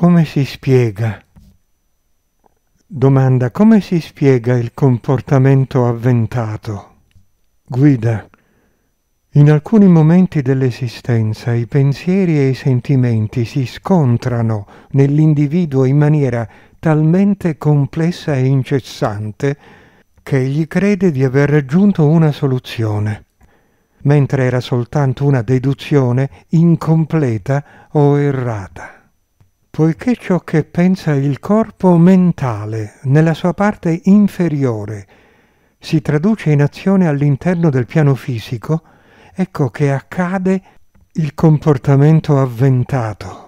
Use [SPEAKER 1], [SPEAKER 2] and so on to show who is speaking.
[SPEAKER 1] Come si spiega? Domanda come si spiega il comportamento avventato? Guida. In alcuni momenti dell'esistenza i pensieri e i sentimenti si scontrano nell'individuo in maniera talmente complessa e incessante che egli crede di aver raggiunto una soluzione, mentre era soltanto una deduzione incompleta o errata poiché ciò che pensa il corpo mentale nella sua parte inferiore si traduce in azione all'interno del piano fisico, ecco che accade il comportamento avventato